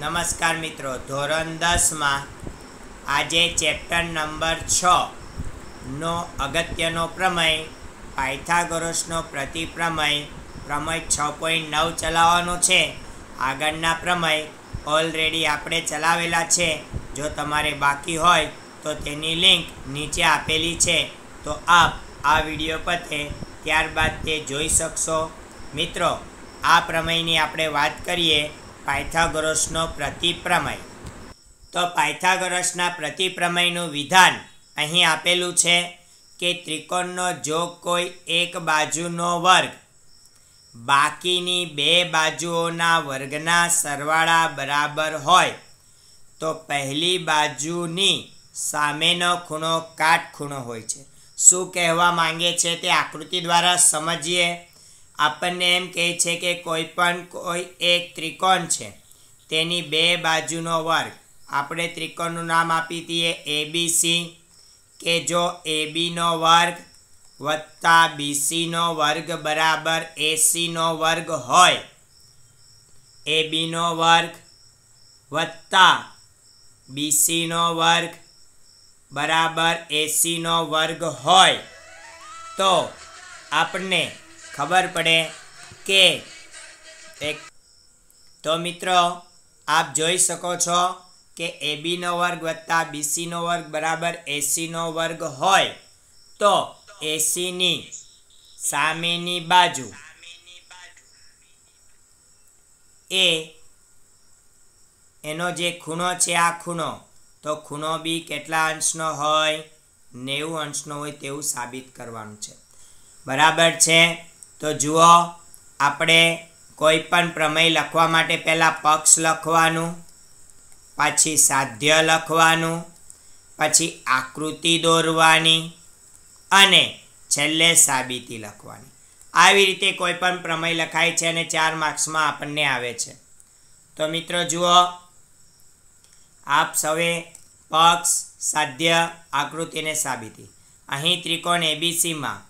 નમસ્કાર મિત્રો ધોરણ દસમાં આજે ચેપ્ટર નંબર છ નો અગત્યનો પ્રમેય પાયથાગોરસનો પ્રતિપ્રમેય પ્રમય છ પોઈન્ટ નવ ચલાવવાનો છે આગળના પ્રમેય ઓલરેડી આપણે ચલાવેલા છે જો તમારે બાકી હોય તો તેની લિંક નીચે આપેલી છે તો આપ આ વિડીયો પતે ત્યારબાદ તે જોઈ શકશો મિત્રો આ પ્રમેયની આપણે વાત કરીએ પાયથાગોરસનો પ્રતિપ્રમય તો પાયથાગોરસના પ્રતિપ્રમયનું વિધાન અહીં આપેલું છે કે ત્રિકોણનો જો કોઈ એક બાજુનો વર્ગ બાકીની બે બાજુઓના વર્ગના સરવાળા બરાબર હોય તો પહેલી બાજુની સામેનો ખૂણો કાટખૂણો હોય છે શું કહેવા માંગે છે તે આકૃતિ દ્વારા સમજીએ આપણને એમ કહે છે કે કોઈ પણ કોઈ એક ત્રિકોણ છે તેની બે બાજુનો વર્ગ આપણે ત્રિકોણનું નામ આપી દઈએ એબીસી કે જો એબીનો વર્ગ વત્તા બીસીનો વર્ગ બરાબર એસીનો વર્ગ હોય એબીનો વર્ગ વત્તા બીસીનો વર્ગ બરાબર એસીનો વર્ગ હોય તો આપણને ખબર પડે કે એક તો મિત્રો આપ જોઈ શકો છો કે એબીનો વર્ગ વત્તા બીસીનો વર્ગ બરાબર એસીનો વર્ગ હોય તો એસીની સામેની બાજુ એ એનો જે ખૂણો છે આ ખૂણો તો ખૂણો બી કેટલા અંશનો હોય નેવું અંશનો હોય તેવું સાબિત કરવાનું છે બરાબર છે તો જુઓ આપણે કોઈપણ પણ પ્રમેય લખવા માટે પહેલાં પક્ષ લખવાનું પછી સાધ્ય લખવાનું પછી આકૃતિ દોરવાની અને છેલ્લે સાબિતી લખવાની આવી રીતે કોઈ પણ પ્રમેય લખાય છે અને ચાર માર્ક્સમાં આપણને આવે છે તો મિત્રો જુઓ આપ સૌએ પક્ષ સાધ્ય આકૃતિ અને સાબિતી અહીં ત્રિકોણ એબીસીમાં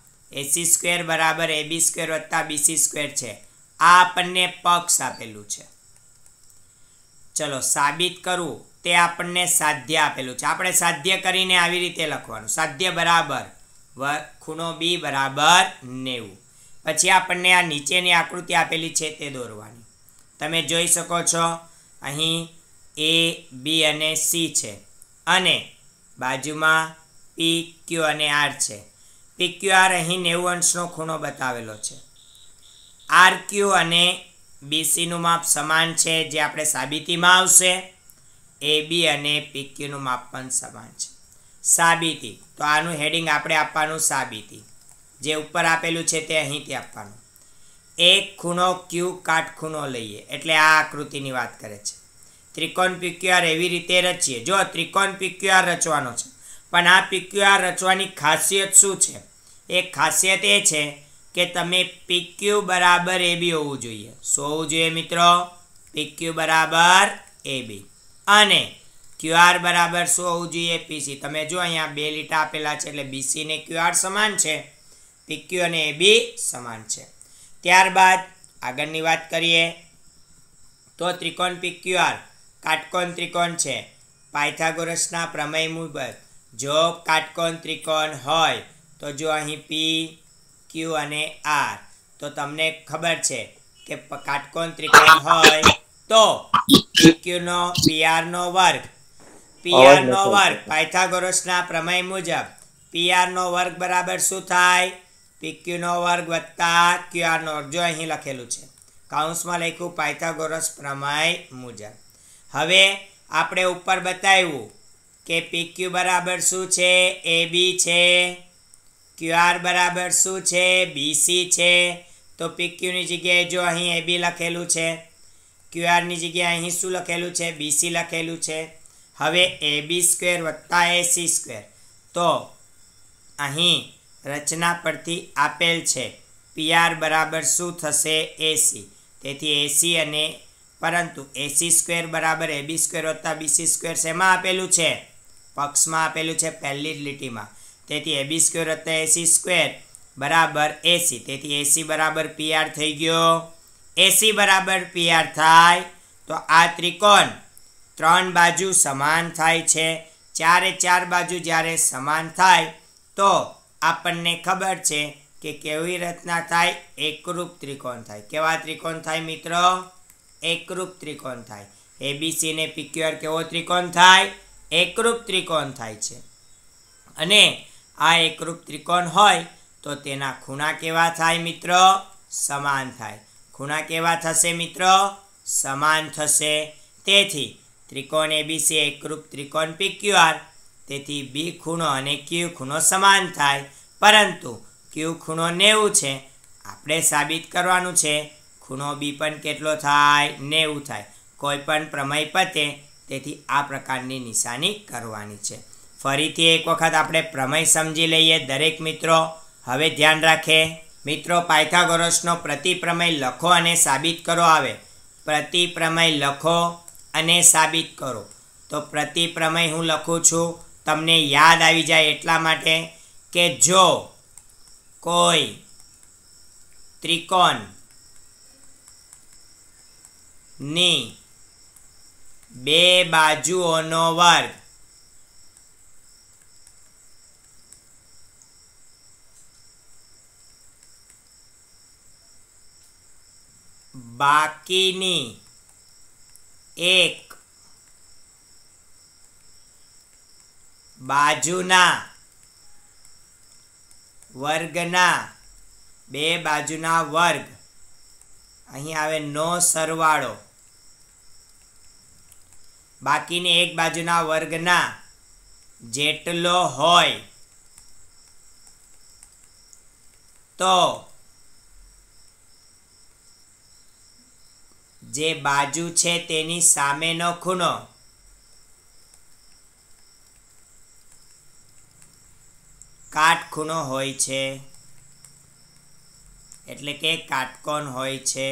એસી સ્ક્વેર બરાબર એબી સ્ક્વેર વત્તા બીસી સ્ક્વેર છે આ આપણને પક્ષ આપેલું છે ચલો સાબિત કરવું તે આપણને સાધ્ય આપેલું છે આપણે સાધ્ય કરીને આવી રીતે લખવાનું સાધ્ય બરાબર ખૂણો બી બરાબર નેવું પછી આપણને આ નીચેની આકૃતિ આપેલી છે તે દોરવાની તમે જોઈ શકો છો અહીં એ બી અને સી છે અને બાજુમાં પી ક્યુ અને આર છે પીક્યુઆર અહીં નેવું અંશનો ખૂણો બતાવેલો છે આરક્યુ અને બીસીનું માપ સમાન છે જે આપણે સાબિતીમાં આવશે એ બી અને પીક્યુનું માપ પણ સમાન છે સાબિતી તો આનું હેડિંગ આપણે આપવાનું સાબિતી જે ઉપર આપેલું છે તે અહીંથી આપવાનું એક ખૂણો ક્યુ કાટખૂણો લઈએ એટલે આ આકૃતિની વાત કરે છે ત્રિકોણ પીક્યુઆર એવી રીતે રચીએ જો ત્રિકોણ પીક્યુઆર રચવાનો છે પણ આ પીક્યુઆર રચવાની ખાસિયત શું છે એક ખાસિયત એ છે કે તમે પીક્યુ બરાબર એ બી હોવું જોઈએ શું હોવું જોઈએ મિત્રો પીક્યુ બરાબર એ બી અને ક્યુઆર બરાબર શું હોવું જોઈએ પીસી તમે જો અહીંયા બે લીટા આપેલા છે એટલે બીસી ને ક્યુઆર સમાન છે પીક્યુ અને એ બી સમાન છે ત્યારબાદ આગળની વાત કરીએ તો ત્રિકોણ પીક્યુઆર કાટકોણ ત્રિકોણ છે પાયથાગોરસના પ્રમેય મુજબ જો કાટકોણ ત્રિકોણ હોય તો જો અહીં પી ક્યુ અને આર તો તમને ખબર છે કે કાટકોણ ત્રિકોણ હોય તો ક્યુનો પીઆરનો વર્ગ પીઆરનો વર્ગ પાયથાગોરસના પ્રમેય મુજબ પીઆરનો વર્ગ બરાબર શું થાય પીક્યુનો વર્ગ વત્તા ક્યુઆરનો વર્ગ જો અહીં લખેલું છે કાઉન્સમાં લખ્યું પાયથાગોરસ પ્રમેય મુજબ હવે આપણે ઉપર બતાવ્યું કે પીક્યુ બરાબર શું છે એ બી છે ક્યુઆર બરાબર શું છે બીસી છે તો પીક્યુની જગ્યાએ જો અહીં એ બી લખેલું છે ક્યુઆરની જગ્યાએ અહીં શું લખેલું છે બીસી લખેલું છે હવે એ બી સ્ક્વેર વત્તા એસી સ્ક્વેર તો અહીં રચના પરથી આપેલ છે પીઆર બરાબર શું થશે એસી તેથી એસી અને પરંતુ એસી સ્ક્વેર બરાબર એ બી સ્ક્વેર વત્તા બીસી સ્ક્વેર શેમાં આપેલું છે પક્ષમાં આપેલું છે પહેલી જ લીટીમાં તેથી એબી સ્ક્વેર વત્તા એસી સ્ક્વેર બરાબર એસી તેથી એસી બરાબર પીઆર થઈ ગયો એસી બરાબર પીઆર થાય તો આ ત્રિકોણ ત્રણ બાજુ સમાન થાય છે ચારે ચાર બાજુ જ્યારે સમાન થાય તો આપણને ખબર છે કે કેવી રચના થાય એકરૂપ ત્રિકોણ થાય કેવા ત્રિકોણ થાય મિત્રો એકરૂપ ત્રિકોણ થાય એબીસીને ને કેવો ત્રિકોણ થાય એકરૂપ ત્રિકોણ થાય છે અને આ એકરૂપ ત્રિકોણ હોય તો તેના ખૂણા કેવા થાય મિત્ર સમાન થાય ખૂણા કેવા થશે મિત્ર સમાન થશે તેથી ત્રિકોણ એબીસી એકરૂપ ત્રિકોણ પી પીક્યુઆર તેથી બી ખૂણો અને ક્યુ ખૂણો સમાન થાય પરંતુ ક્યુ ખૂણો નેવું છે આપણે સાબિત કરવાનું છે ખૂણો બી પણ કેટલો થાય નેવું થાય કોઈ પણ પ્રમેય પતે તેથી આ પ્રકારની નિશાની કરવાની છે ફરીથી એક વખત આપણે પ્રમેય સમજી લઈએ દરેક મિત્રો હવે ધ્યાન રાખે મિત્રો પાયથાગોરસનો પ્રતિપ્રમેય લખો અને સાબિત કરો આવે પ્રતિપ્રમેય લખો અને સાબિત કરો તો પ્રતિપ્રમેય હું લખું છું તમને યાદ આવી જાય એટલા માટે કે જો કોઈ ત્રિકોણ ની બે બાજુઓનો વર્ગ બાકીની એક બાજુના વર્ગના બે બાજુના વર્ગ અહીં આવે નો સરવાળો બાકીની એક બાજુના વર્ગના જેટલો હોય તો જે બાજુ છે તેની સામેનો ખૂણો કાટખૂણો હોય છે એટલે કે કાટકોણ હોય છે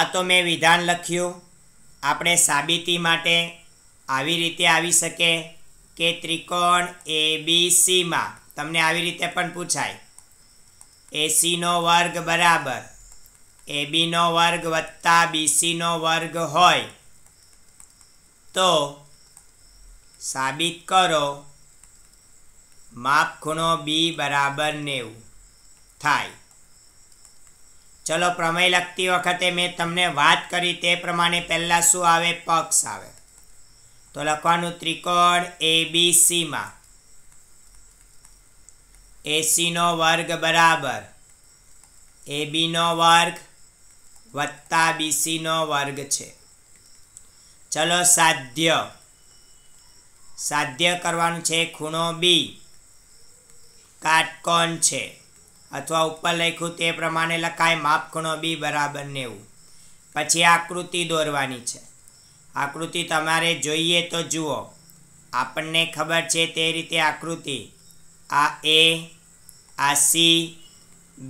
આ તો મેં વિધાન લખ્યું આપણે સાબિતી માટે આવી રીતે આવી શકે કે ત્રિકોણ એ બી તમને આવી રીતે પણ પૂછાય એસીનો વર્ગ બરાબર એ બીનો વર્ગ વત્તા બીસીનો વર્ગ હોય તો સાબિત કરો માપખૂણો બી બરાબર નેવું થાય ચલો પ્રમેય લખતી વખતે મેં તમને વાત કરી તે પ્રમાણે પહેલાં શું આવે પક્ષ આવે તો લખવાનું ત્રિકોણ એબીસીમાં એસીનો વર્ગ બરાબર એબીનો વર્ગ વત્તા બીસીનો વર્ગ છે ચલો સાધ્ય સાધ્ય કરવાનું છે ખૂણો બી કાટકોણ છે અથવા ઉપર લખ્યું તે પ્રમાણે લખાય માપખૂણો બી બરાબર નેવું પછી આકૃતિ દોરવાની છે આકૃતિ તમારે જોઈએ તો જુઓ આપણને ખબર છે તે રીતે આકૃતિ આ એ આ સી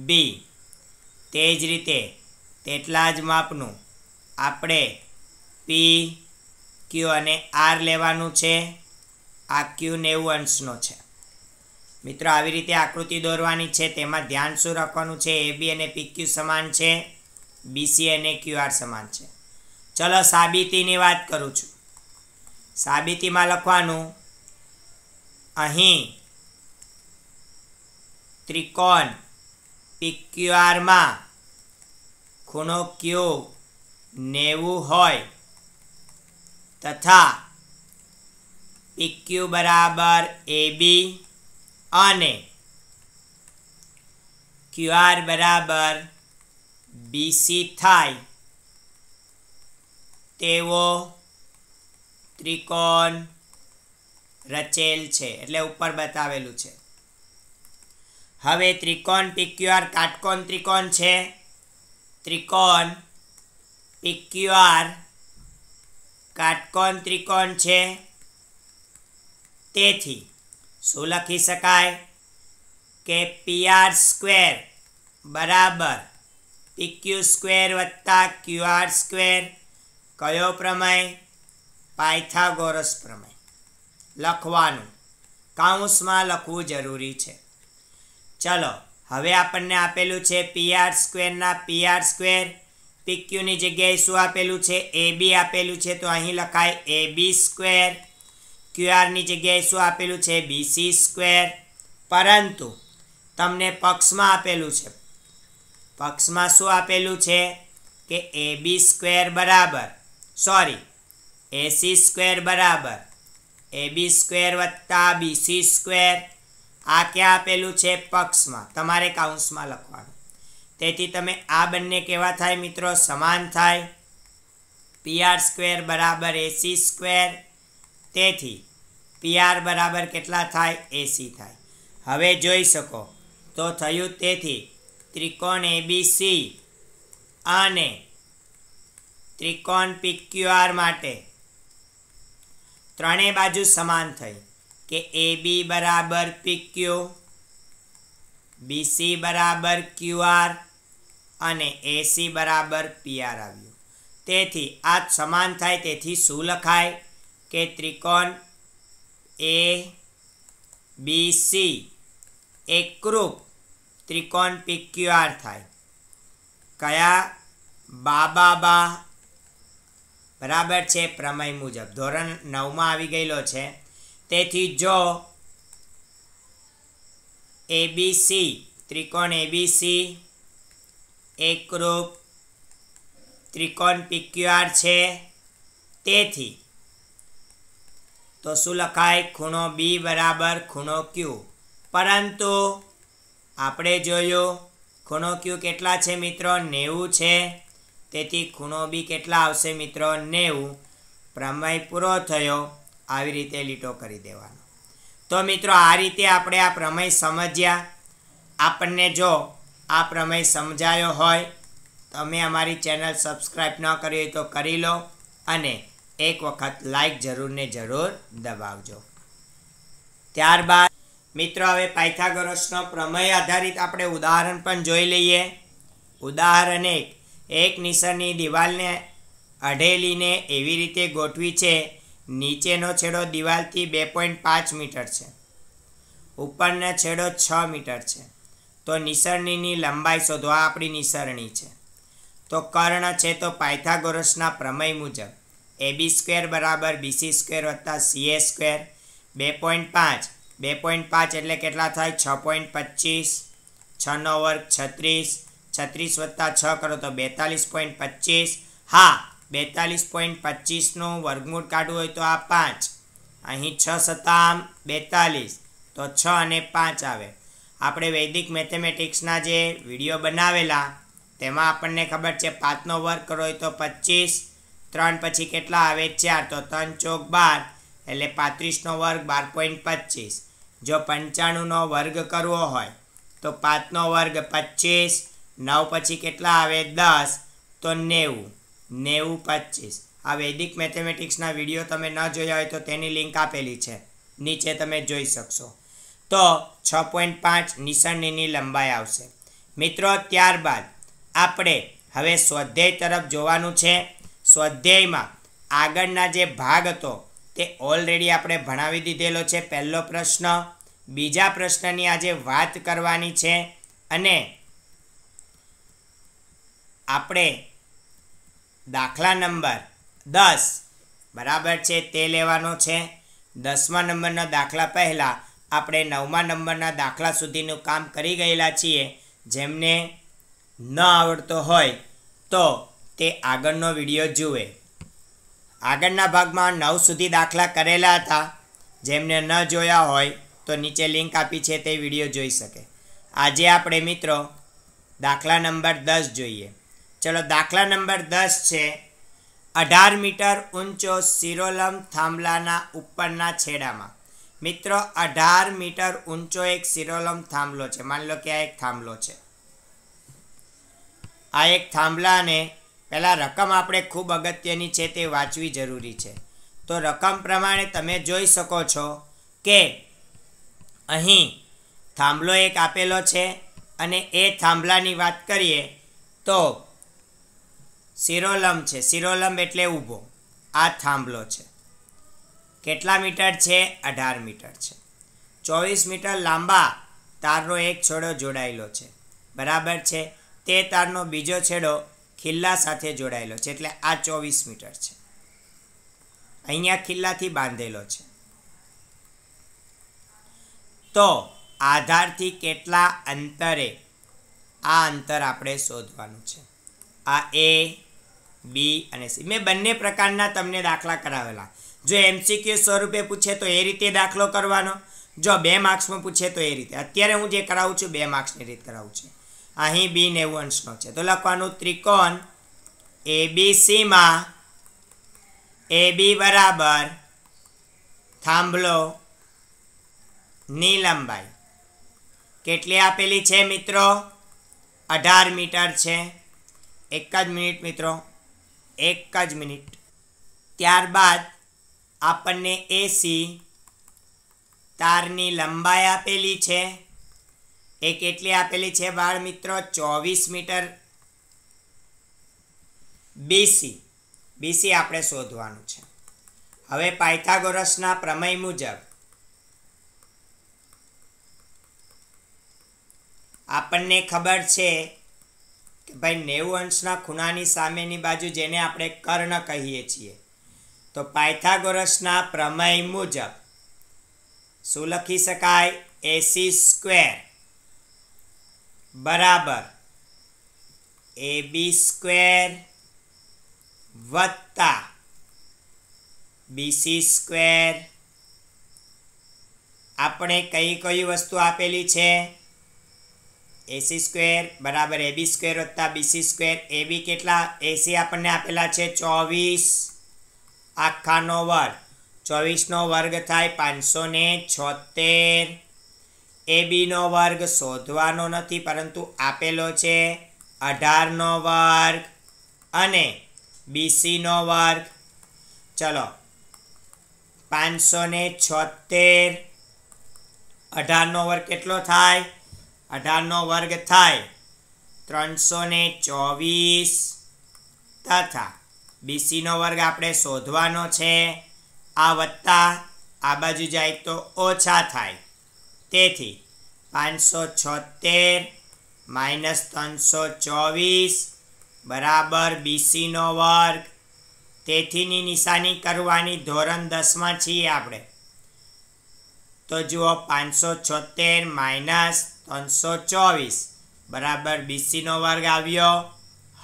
બી તે જ રીતે તેટલા જ માપનું આપણે પી ક્યુ અને આર લેવાનું છે આ ક્યુ નેવું અંશનો છે મિત્રો આવી રીતે આકૃતિ દોરવાની છે તેમાં ધ્યાન શું રાખવાનું છે એ બી અને પીક્યુ સમાન છે બીસી અને ક્યુઆર સમાન છે ચલો સાબિતીની વાત કરું છું સાબિતીમાં લખવાનું અહીં ત્રિકોણ પીક્યુઆરમાં ખૂણો ક્યુ નેવું હોય તથા પીક્યુ બરાબર એ બી અને ક્યુઆર બરાબર બીસી થાય તેવો ત્રિકોણ રચેલ છે એટલે ઉપર બતાવેલું છે હવે ત્રિકોણ પીક્યુઆર કાટકોણ ત્રિકોણ છે ત્રિકોણ પીક્યુઆર કાટકોણ ત્રિકોણ છે તેથી શું લખી શકાય કે પી આર સ્ક્વેર બરાબર પીક્યુ સ્ક્વેર વત્તા ક્યુ આર સ્ક્વેર કયો પ્રમેય પાયથાગોરસ પ્રમેય લખવાનું કાઉન્સમાં લખવું જરૂરી છે ચલો હવે આપણને આપેલું છે પી આર સ્ક્વેરના પી આર સ્ક્વેર પીક્યુની જગ્યાએ શું આપેલું છે એ બી આપેલું છે તો અહીં લખાય એ બી સ્ક્વેર ક્યુઆરની જગ્યાએ શું આપેલું છે બીસી સ્ક્વેર પરંતુ તમને પક્ષમાં આપેલું છે પક્ષમાં શું આપેલું છે કે એ સ્ક્વેર બરાબર સોરી એસી સ્ક્વેર બરાબર એ બી સ્ક્વેર વત્તા બીસી સ્ક્વેર આ ક્યાં આપેલું છે પક્ષમાં તમારે કાઉન્સમાં લખવાનું તેથી તમે આ બંને કેવા થાય મિત્રો સમાન થાય પીઆર સ્ક્વેર બરાબર એસી સ્ક્વેર તેથી પીઆર બરાબર કેટલા થાય એસી થાય હવે જોઈ શકો તો થયું તેથી ત્રિકોણ સી અને ત્રિકોણ પીક્યુઆર માટે ત્રણેય બાજુ સમાન થઈ કે એ બી બરાબર પીક્યુ બીસી બરાબર ક્યુઆર અને એસી બરાબર પીઆર આવ્યું તેથી આ સમાન થાય તેથી શું લખાય કે ત્રિકોણ એ બી સી એકરૂપ ત્રિકોણ પીક્યુઆર થાય કયા બાબાબા બરાબર છે પ્રમેય મુજબ ધોરણ નવમાં આવી ગયેલો છે તેથી જો એ એબીસી ત્રિકોણ સી એકરૂપ ત્રિકોણ પીક્યુઆર છે તેથી તો શું લખાય ખૂણો બી બરાબર ખૂણો ક્યુ પરંતુ આપણે જોયું ખૂણો ક્યુ કેટલા છે મિત્રો નેવું છે તેથી ખૂણો બી કેટલા આવશે મિત્રો નેવું પ્રમેય પૂરો થયો આવી રીતે લીટો કરી દેવાનો તો મિત્રો આ રીતે આપણે આ પ્રમેય સમજ્યા આપણને જો આ પ્રમેય સમજાયો હોય તમે અમારી ચેનલ સબસ્ક્રાઈબ ન કરી હોય તો કરી લો અને એક વખત લાઈક જરૂરને જરૂર દબાવજો ત્યારબાદ મિત્રો હવે પાયથાગોરસનો પ્રમેય આધારિત આપણે ઉદાહરણ પણ જોઈ લઈએ ઉદાહરણ એક એક નિસરની દિવાલને અઢેલીને એવી રીતે ગોઠવી છે નીચેનો છેડો દિવાલથી બે પોઈન્ટ પાંચ મીટર છે ઉપરનો છેડો છ મીટર છે તો નિસરણીની લંબાઈ શોધવા આપણી નિસરણી છે તો કર્ણ છે તો પાયથાગોરસના પ્રમેય મુજબ એબી સ્ક્વેર બરાબર બીસી સ્ક્વેર વત્તા સીએ સ્ક્વેર બે પોઈન્ટ પાંચ બે પોઈન્ટ પાંચ એટલે કેટલા થાય છ પોઈન્ટ પચીસ છનો વર્ગ છત્રીસ છત્રીસ વત્તા છ કરો તો બેતાલીસ પોઈન્ટ પચીસ હા બેતાલીસ પોઈન્ટ પચીસનું વર્ગમૂળ કાઢવું હોય તો આ પાંચ અહીં છ સત્તામ બેતાલીસ તો છ અને પાંચ આવે આપણે વૈદિક મેથેમેટિક્સના જે વિડીયો બનાવેલા તેમાં આપણને ખબર છે પાંચનો વર્ગ કરો હોય તો પચીસ ત્રણ પછી કેટલા આવે ચાર તો ત્રણ ચોક બાર એટલે પાંત્રીસનો વર્ગ બાર પોઈન્ટ પચીસ જો પંચાણુંનો વર્ગ કરવો હોય તો પાંચનો વર્ગ પચીસ નવ પછી કેટલા આવે દસ તો નેવું નેવું પચીસ આ વૈદિક મેથેમેટિક્સના વિડીયો તમે ન જોયા હોય તો તેની લિંક આપેલી છે નીચે તમે જોઈ શકશો તો છ પોઈન્ટ પાંચ નિશાનીની લંબાઈ આવશે મિત્રો ત્યારબાદ આપણે હવે સ્વાધ્યાય તરફ જોવાનું છે સ્વાધ્યાયમાં આગળના જે ભાગ હતો તે ઓલરેડી આપણે ભણાવી દીધેલો છે પહેલો પ્રશ્ન બીજા પ્રશ્નની આજે વાત કરવાની છે અને આપણે દાખલા નંબર દસ બરાબર છે તે લેવાનો છે દસમા નંબરના દાખલા પહેલાં આપણે નવમા નંબરના દાખલા સુધીનું કામ કરી ગયેલા છીએ જેમને ન આવડતો હોય તો તે આગળનો વિડીયો જુએ આગળના ભાગમાં નવ સુધી દાખલા કરેલા હતા જેમને ન જોયા હોય તો નીચે લિંક આપી છે તે વિડીયો જોઈ શકે આજે આપણે મિત્રો દાખલા નંબર દસ જોઈએ ચલો દાખલા નંબર દસ છે અઢાર મીટર ઊંચો સિરોલમ થાંભલાના ઉપરના છેડામાં મિત્રો અઢાર મીટર ઊંચો એક સિરોલમ થાંભલો છે માની લો કે આ એક થાંભલો છે આ એક થાંભલાને પહેલાં રકમ આપણે ખૂબ અગત્યની છે તે વાંચવી જરૂરી છે તો રકમ પ્રમાણે તમે જોઈ શકો છો કે અહીં થાંભલો એક આપેલો છે અને એ થાંભલાની વાત કરીએ તો શિરોલંબ છે શિરોલંબ એટલે ઊભો આ થાંભલો છે કેટલા મીટર છે અઢાર મીટર છે ચોવીસ મીટર લાંબા તારનો એક છેડો જોડાયેલો છે બરાબર છે તે તારનો બીજો છેડો ખિલ્લા સાથે જોડાયેલો છે એટલે આ ચોવીસ મીટર છે અહીંયા ખિલ્લાથી બાંધેલો છે તો આધારથી કેટલા અંતરે આ અંતર આપણે શોધવાનું છે આ એ બી અને સી મેં બંને પ્રકારના તમને દાખલા કરાવેલા જો એમસીક્યુ સ્વરૂપે પૂછે તો એ રીતે દાખલો કરવાનો જો બે માર્ક્સમાં પૂછે તો એ રીતે અત્યારે હું જે કરાવું છું બે માર્ક્સની રીત કરાવું છું અહીં બી નેવું અંશનો છે તો લખવાનું ત્રિકોણ એબીસીમાં એ બી બરાબર થાંભલો ની લંબાઈ કેટલી આપેલી છે મિત્રો અઢાર મીટર છે એક જ મિનિટ મિત્રો એક જ મિનિટ ત્યારબાદ આપણને એસી તારની લંબાઈ આપેલી છે એ કેટલી આપેલી છે બાળ મિત્રો ચોવીસ મીટર બીસી બીસી આપણે શોધવાનું છે હવે પાયથાગોરસના પ્રમેય મુજબ આપણને ખબર છે કે ભાઈ નેવું અંશના ખૂણાની સામેની બાજુ જેને આપણે કર્ણ કહીએ છીએ તો પાયથાગોરસના પ્રમેય મુજબ શું લખી શકાય એસી સ્ક્વેર બરાબર એ બી સ્ક્વેર વત્તા બીસી સ્ક્વેર આપણે કઈ કઈ વસ્તુ આપેલી છે એસી સ્ક્વેર બરાબર એબી સ્ક્વેર વત્તા બીસી સ્ક્વેર એબી કેટલા એસી આપણને આપેલા છે ચોવીસ આખાનો વર્ગ ચોવીસનો વર્ગ થાય પાંચસો ને છોતેર એ બીનો વર્ગ શોધવાનો નથી પરંતુ આપેલો છે અઢારનો વર્ગ અને બીસીનો વર્ગ ચલો પાંચસો ને છોતેર અઢારનો વર્ગ કેટલો થાય અઢારનો વર્ગ થાય ત્રણસો ને ચોવીસ તથા બીસીનો વર્ગ આપણે શોધવાનો છે આ વત્તા આ બાજુ જાય તો ઓછા થાય તેથી પાંચસો છોતેર માઇનસ ત્રણસો ચોવીસ બરાબર બીસીનો વર્ગ તેથીની નિશાની કરવાની ધોરણ દસમાં છીએ આપણે તો જુઓ પાંચસો છોતેર માઇનસ ત્રણસો ચોવીસ બરાબર બીસીનો વર્ગ આવ્યો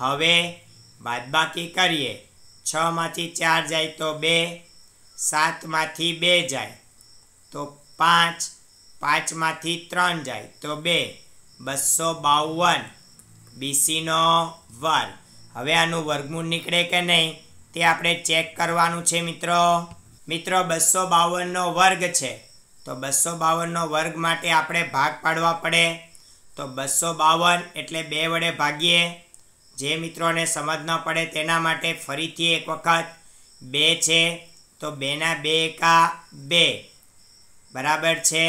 હવે બાદબાકી કરીએ છમાંથી ચાર જાય તો બે સાતમાંથી બે જાય તો પાંચ પાંચમાંથી ત્રણ જાય તો બે બસો બાવન બીસીનો વર્ગ હવે આનું વર્ગમૂળ નીકળે કે નહીં તે આપણે ચેક કરવાનું છે મિત્રો મિત્રો બસો બાવનનો વર્ગ છે તો બસો બાવનનો વર્ગ માટે આપણે ભાગ પાડવા પડે તો બસો બાવન એટલે બે વડે ભાગીએ જે મિત્રોને સમજ ન પડે તેના માટે ફરીથી એક વખત બે છે તો બેના બે એકા બે બરાબર છે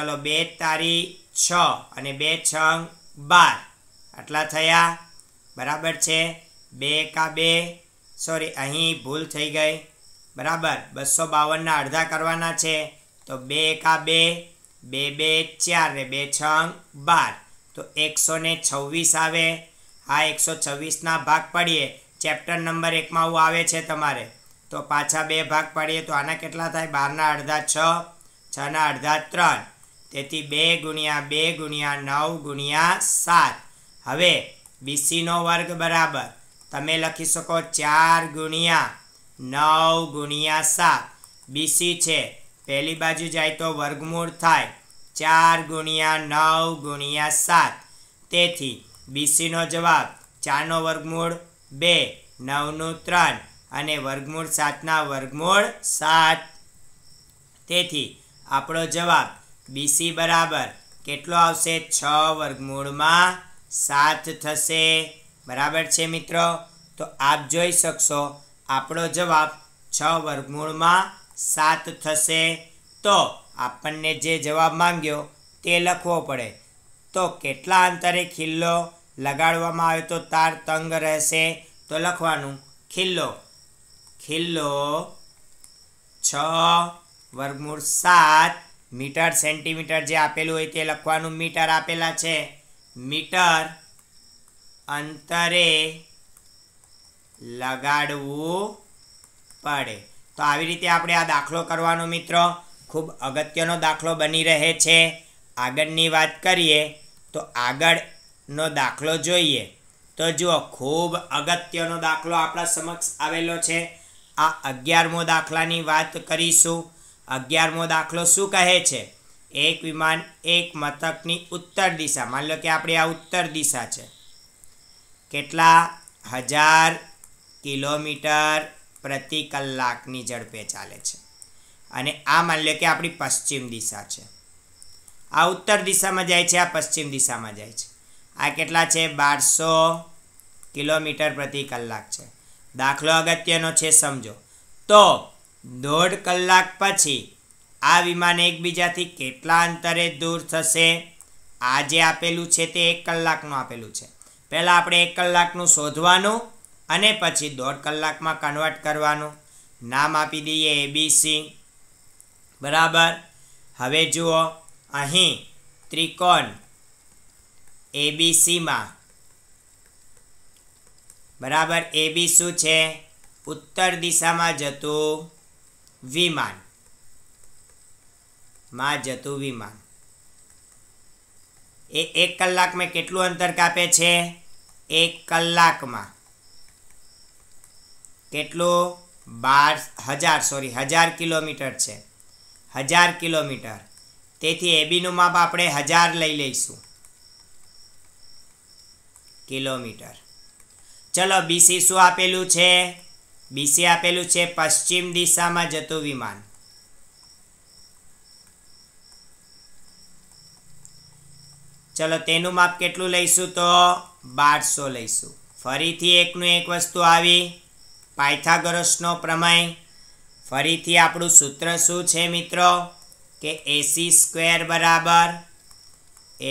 ચલો બે તારીખ છ અને બે છ બાર આટલા થયા બરાબર છે બે કા બે સોરી અહીં ભૂલ થઈ ગઈ બરાબર બસો બાવનના અડધા કરવાના છે તો બે કા બે બે બે ચાર ને બે છ બાર તો એકસો ને છવ્વીસ આવે હા એકસો છવ્વીસના ભાગ પાડીએ ચેપ્ટર નંબર એકમાં આવું આવે છે તમારે તો પાછા બે ભાગ પાડીએ તો આના કેટલા થાય બારના અડધા છ છના અડધા ત્રણ તેથી બે ગુણ્યા બે ગુણ્યા નવ ગુણ્યા સાત હવે બીસીનો વર્ગ બરાબર તમે લખી શકો ચાર ગુણ્યા નવ ગુણ્યા સાત બીસી છે પહેલી બાજુ જાય તો વર્ગમૂળ થાય ચાર ગુણ્યા નવ ગુણ્યા સાત તેથી બીસીનો જવાબ ચારનો વર્ગમૂળ બે નવનું ત્રણ અને વર્ગમૂળ સાતના વર્ગમૂળ સાત તેથી આપણો જવાબ બીસી બરાબર કેટલો આવશે છ વર્ગમૂળમાં સાત થશે બરાબર છે મિત્રો તો આપ જોઈ શકશો આપણો જવાબ છ વર્ગમૂળમાં સાત થશે તો આપણને જે જવાબ માંગ્યો તે લખવો પડે તો કેટલા અંતરે ખિલ્લો લગાડવામાં આવે તો તાર તંગ રહેશે તો લખવાનું ખિલ્લો ખિલ્લો છ વર્ગમૂળ સાત મીટર સેન્ટીમીટર જે આપેલું હોય તે લખવાનું મીટર આપેલા છે મીટર અંતરે લગાડવું પડે તો આવી રીતે આપણે આ દાખલો કરવાનો મિત્રો ખૂબ અગત્યનો દાખલો બની રહે છે આગળની વાત કરીએ તો આગળનો દાખલો જોઈએ તો જુઓ ખૂબ અગત્યનો દાખલો આપણા સમક્ષ આવેલો છે આ અગિયારમો દાખલાની વાત કરીશું અગિયારમો દાખલો શું કહે છે એક વિમાન એક મથકની ઉત્તર દિશા માની લો કે આપણી આ ઉત્તર દિશા છે કેટલા હજાર કિલોમીટર પ્રતિ કલાકની ઝડપે ચાલે છે અને આ માની લો કે આપણી પશ્ચિમ દિશા છે આ ઉત્તર દિશામાં જાય છે આ પશ્ચિમ દિશામાં જાય છે આ કેટલા છે બારસો કિલોમીટર પ્રતિ કલાક છે દાખલો અગત્યનો છે સમજો તો દોઢ કલાક પછી આ વિમાન એકબીજાથી કેટલા અંતરે દૂર થશે આ જે આપેલું છે તે એક કલાકનું આપેલું છે પહેલાં આપણે એક કલાકનું શોધવાનું અને પછી દોઢ કલાકમાં કન્વર્ટ કરવાનું નામ આપી દઈએ સી બરાબર હવે જુઓ અહીં ત્રિકોણ સીમાં બરાબર એબી શું છે ઉત્તર દિશામાં જતું વિમાન માં જતું વિમાન એ એક કલાકમાં કેટલું અંતર કાપે છે એક કલાકમાં કેટલું બાર હજાર સોરી હજાર કિલોમીટર છે હજાર કિલોમીટર તેથી એબીનું માપ આપણે હજાર લઈ લઈશું કિલોમીટર ચલો બીસી શું આપેલું છે બીસી આપેલું છે પશ્ચિમ દિશામાં જતું વિમાન ચલો તેનું માપ કેટલું લઈશું તો બારસો લઈશું ફરીથી એકનું એક વસ્તુ આવી પાયથાગોરસનો પ્રમેય ફરીથી આપણું સૂત્ર શું છે મિત્રો કે એસી સ્ક્વેર બરાબર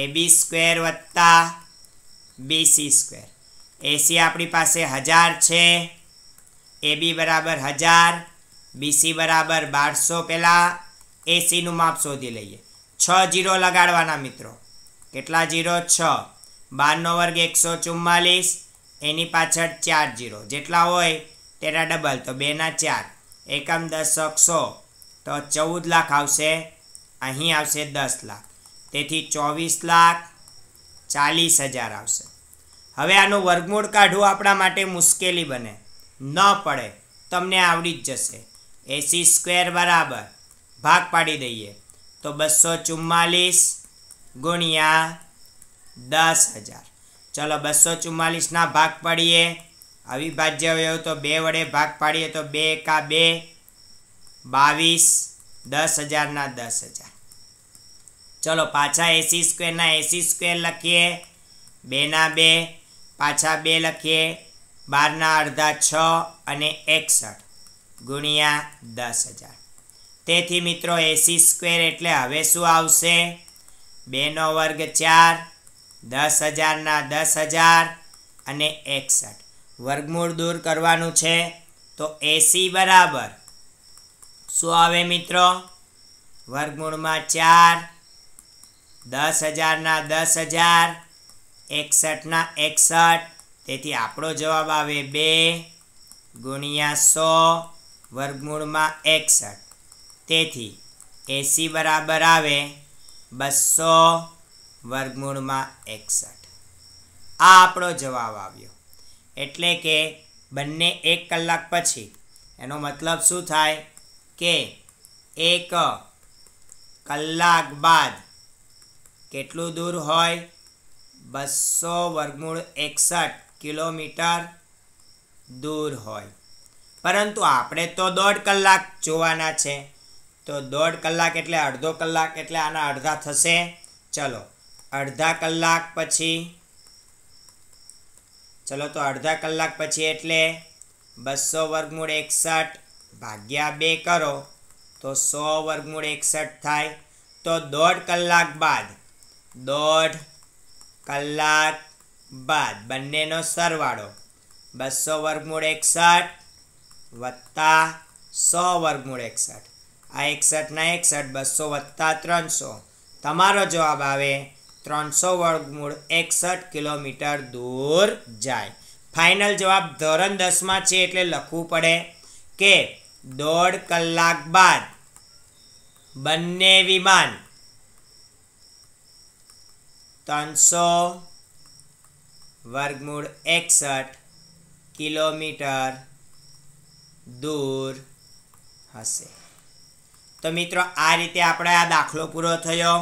એબી સ્ક્વેર વત્તા બીસી સ્ક્વેર એસી આપણી પાસે હજાર છે એબી બરાબર હજાર બીસી બરાબર બારસો પહેલાં એસીનું માપ શોધી લઈએ છ જીરો લગાડવાના મિત્રો કેટલા જીરો છ બારનો વર્ગ એકસો ચુમ્માલીસ એની પાછળ ચાર જીરો જેટલા હોય તેના ડબલ તો બેના ચાર એકમ દસ એકસો તો ચૌદ લાખ આવશે અહીં આવશે દસ લાખ તેથી ચોવીસ લાખ ચાલીસ હજાર આવશે હવે આનું વર્ગમૂળ કાઢવું આપણા માટે મુશ્કેલી બને ન પડે તમને આવડી જ જશે એસી સ્ક્વેર બરાબર ભાગ પાડી દઈએ તો બસો ચુમ્માલીસ ગુણ્યા દસ હજાર ચલો બસો ચુમ્માલીસના ભાગ પાડીએ અવિભાજ્ય હોય તો બે વડે ભાગ પાડીએ તો બે એકા બે બાવીસ દસ હજારના દસ હજાર ચલો પાછા એસી સ્ક્વેરના એસી સ્ક્વેર લખીએ બેના બે પાછા બે લખીએ બારના અડધા છ અને એકસઠ ગુણ્યા દસ હજાર તેથી મિત્રો એસી સ્ક્વેર એટલે હવે શું આવશે બેનો વર્ગ ચાર દસ હજારના દસ હજાર અને એકસઠ વર્ગમૂળ દૂર કરવાનું છે તો એસી બરાબર શું આવે મિત્રો વર્ગમૂળમાં ચાર દસ હજારના દસ હજાર એકસઠના એકસઠ તેથી આપણો જવાબ આવે બે ગુણ્યા સો વર્ગમૂળમાં એકસઠ તેથી એસી બરાબર આવે બસો વર્ગમૂળમાં એકસઠ આ આપણો જવાબ આવ્યો એટલે કે બંને એક કલાક પછી એનો મતલબ શું થાય કે એક કલાક બાદ કેટલું દૂર હોય બસો વર્ગમૂળ એકસઠ કિલોમીટર દૂર હોય પરંતુ આપણે તો દોઢ કલાક જોવાના છે તો દોઢ કલાક એટલે અડધો કલાક એટલે આના અડધા થશે ચલો અડધા કલાક પછી ચલો તો અડધા કલાક પછી એટલે બસો વર્ગમૂળ એકસઠ ભાગ્યા બે કરો તો સો વર્ગમૂળ એકસઠ થાય તો દોઢ કલાક બાદ દોઢ કલાક બાદ બંનેનો સરવાળો બસો વર્ગમૂળ એકસઠ વત્તા સો વર્ગમૂળ એકસઠ આ એકસઠના એકસઠ બસો વત્તા ત્રણસો તમારો જવાબ આવે ત્રણસો વર્ગમૂળ એકસઠ કિલોમીટર દૂર જાય ફાઇનલ જવાબ ધોરણ દસમાં છે એટલે લખવું પડે કે દોઢ કલાક બાદ બંને વિમાન ત્રણસો વર્ગમૂળ એકસઠ કિલોમીટર દૂર હશે તો મિત્રો આ રીતે આપણે આ દાખલો પૂરો થયો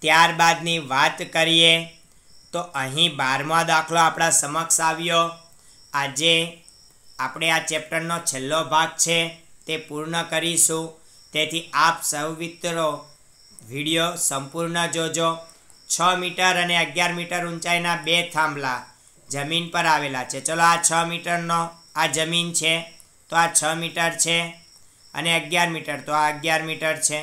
ત્યારબાદની વાત કરીએ તો અહીં બારમો દાખલો આપણા સમક્ષ આવ્યો આજે આપણે આ ચેપ્ટરનો છેલ્લો ભાગ છે તે પૂર્ણ કરીશું તેથી આપ સૌ મિત્રો વિડીયો સંપૂર્ણ જોજો છ મીટર અને અગિયાર મીટર ઊંચાઈના બે થાંભલા જમીન પર આવેલા છે ચલો આ છ મીટરનો આ જમીન છે તો આ છ મીટર છે અને અગિયાર મીટર તો આ અગિયાર મીટર છે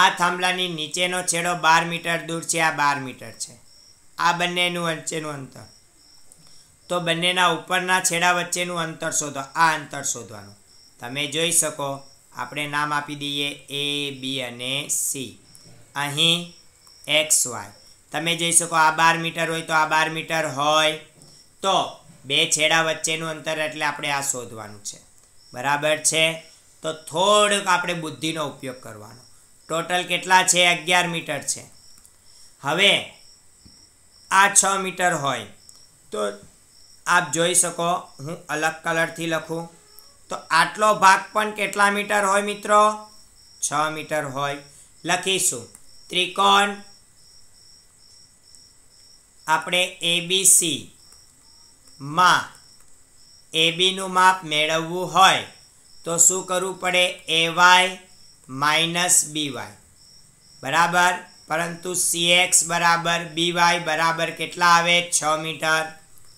આ થાંભલાની નીચેનો છેડો બાર મીટર દૂર છે આ બાર મીટર છે આ બંનેનું વચ્ચેનું અંતર તો બંનેના ઉપરના છેડા વચ્ચેનું અંતર શોધો આ અંતર શોધવાનું તમે જોઈ શકો આપણે નામ આપી દઈએ એ બી અને સી અહીં એક્સ વાય તમે જઈ શકો આ બાર મીટર હોય તો આ બાર મીટર હોય તો બે છેડા વચ્ચેનું અંતર એટલે આપણે આ શોધવાનું છે બરાબર છે તો થોડુંક આપણે બુદ્ધિનો ઉપયોગ કરવાનો ટોટલ કેટલા છે અગિયાર મીટર છે હવે આ છ મીટર હોય તો આપ જોઈ શકો હું અલગ કલરથી લખું તો આટલો ભાગ પણ કેટલા મીટર હોય મિત્રો છ મીટર હોય લખીશું ત્રિકોણ આપણે એબીસી માં એબીનું માપ મેળવવું હોય તો શું કરવું પડે A Y minus B Y બરાબર પરંતુ સી એક્સ બરાબર બી વાય બરાબર કેટલા આવે છ મીટર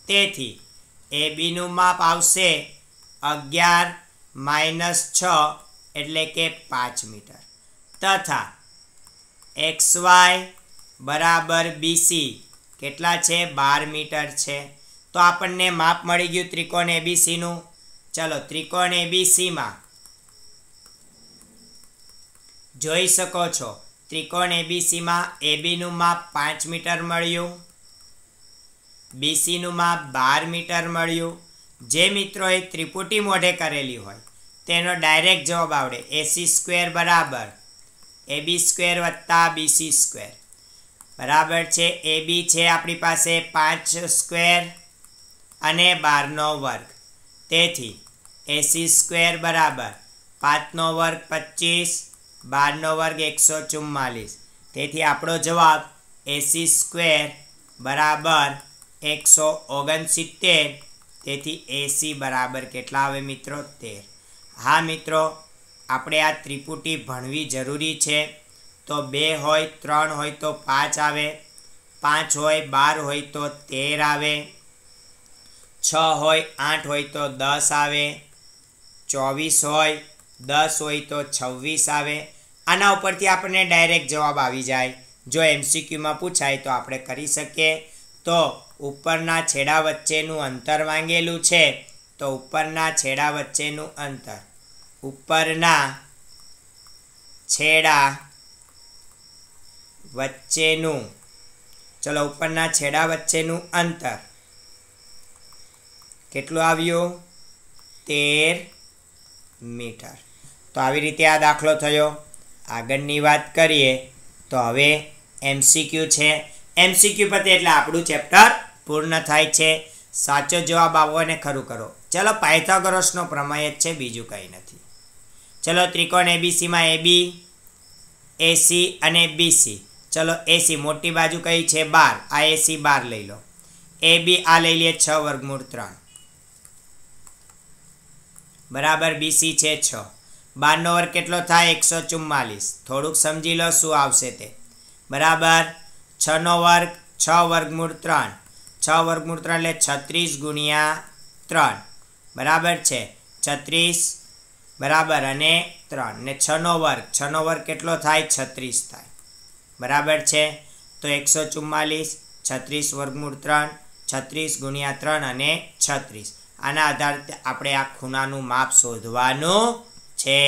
તેથી એ બીનું માપ આવશે અગિયાર માઇનસ છ એટલે કે પાંચ મીટર તથા એક્સ વાય બરાબર બીસી કેટલા છે બાર મીટર છે તો આપણને માપ મળી ગયું ત્રિકોણ એબીસીનું ચલો ત્રિકોણ એબીસીમાં જોઈ શકો છો ત્રિકોણ એબીસીમાં એબીનું માપ પાંચ મીટર મળ્યું બીસીનું માપ બાર મીટર મળ્યું જે મિત્રોએ ત્રિપુટી મોઢે કરેલી હોય તેનો ડાયરેક્ટ જવાબ આવડે એસી સ્ક્વેર બરાબર એ બી સ્ક્વેર વત્તા બીસી સ્ક્વેર બરાબર છે એ બી છે આપણી પાસે પાંચ સ્ક્વેર અને બારનો વર્ગ તેથી એસી સ્ક્વેર બરાબર પાંચનો વર્ગ પચીસ બારનો વર્ગ એકસો ચુમ્માલીસ તેથી આપણો જવાબ એસી સ્ક્વેર બરાબર એકસો ઓગણસિત્તેર તેથી એસી બરાબર કેટલા આવે મિત્રો તેર હા મિત્રો આપણે આ ત્રિપુટી ભણવી જરૂરી છે તો બે હોય ત્રણ હોય તો પાંચ આવે પાંચ હોય બાર હોય તો તેર આવે છ હોય આઠ હોય તો દસ આવે ચોવીસ હોય દસ હોય તો છવ્વીસ આવે આના ઉપરથી આપણને ડાયરેક્ટ જવાબ આવી જાય જો એમસીક્યુમાં પૂછાય તો આપણે કરી શકીએ તો ઉપરના છેડા વચ્ચેનું અંતર માંગેલું છે તો ઉપરના છેડા વચ્ચેનું અંતર ઉપરના છેડા વચ્ચેનું ચલો ઉપરના છેડા વચ્ચેનું અંતર કેટલું આવ્યું તેર મીટર તો આવી રીતે આ દાખલો થયો આગળની વાત કરીએ તો હવે એમસીક્યુ છે એમસીક્યુ પરથી એટલે આપણું ચેપ્ટર પૂર્ણ થાય છે સાચો જવાબ આવો અને ખરું કરો ચલો પાયથાગોરસનો પ્રમેય જ છે બીજું કંઈ નથી ચલો ત્રિકોણ એબીસીમાં એબી એસી અને બીસી ચલો એસી મોટી બાજુ કઈ છે બાર આ એસી બાર લઈ લો એ બી આ લઈ લઈએ છ વર્ગમૂળ ત્રણ બરાબર બીસી છે છ બારનો વર્ગ કેટલો થાય એકસો ચુમ્માલીસ થોડુંક સમજી લો શું આવશે તે બરાબર છનો વર્ગ છ વર્ગમૂળ ત્રણ છ વર્ગમૂળ ત્રણ એટલે છત્રીસ ગુણ્યા ત્રણ બરાબર છે છત્રીસ બરાબર અને ત્રણ ને છનો વર્ગ છનો વર્ગ કેટલો થાય છત્રીસ થાય બરાબર છે તો એકસો ચુમ્માલીસ છત્રીસ વર્ગમૂળ ત્રણ છત્રીસ ગુણ્યા ત્રણ અને છત્રીસ આના આધારે આપણે આ ખૂણાનું માપ શોધવાનું છે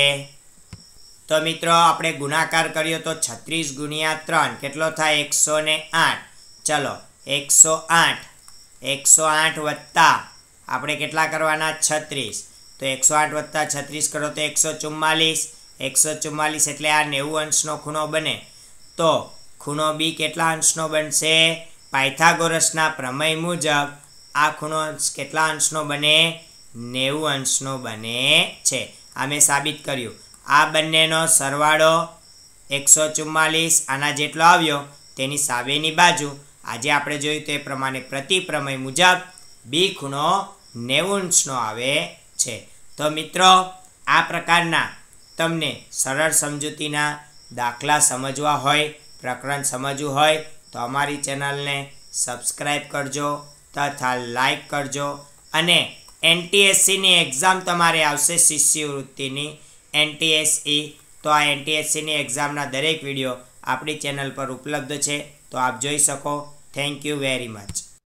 તો મિત્રો આપણે ગુણાકાર કર્યો તો છત્રીસ ગુણ્યા ત્રણ કેટલો થાય એકસો ને આઠ ચલો એકસો આઠ એકસો આઠ વત્તા આપણે કેટલા કરવાના છત્રીસ તો એકસો આઠ વત્તા છત્રીસ કરો તો એકસો ચુમ્માલીસ એકસો ચુમ્માલીસ એટલે આ નેવું અંશનો ખૂણો બને તો ખૂણો બી કેટલા અંશનો બનશે પાયથાગોરસના પ્રમેય મુજબ આ ખૂણો કેટલા અંશનો બને નેવું અંશનો બને છે આ મેં સાબિત કર્યું આ બંનેનો સરવાળો એકસો ચુમ્માલીસ આના જેટલો આવ્યો તેની સાબેની બાજુ આજે આપણે જોયું તે પ્રમાણે પ્રતિપ્રમેય મુજબ બી ખૂણો નેવું અંશનો આવે છે તો મિત્રો આ પ્રકારના તમને સરળ સમજૂતીના દાખલા સમજવા હોય પ્રકરણ સમજવું હોય તો અમારી ચેનલને સબસ્ક્રાઈબ કરજો તથા લાઈક કરજો અને એનટીએસસીની એક્ઝામ તમારે આવશે શિષ્યવૃત્તિની એનટીએસઈ તો આ એનટીએસસીની એક્ઝામના દરેક વિડીયો આપણી ચેનલ પર ઉપલબ્ધ છે તો આપ જોઈ શકો થેન્ક યુ વેરી મચ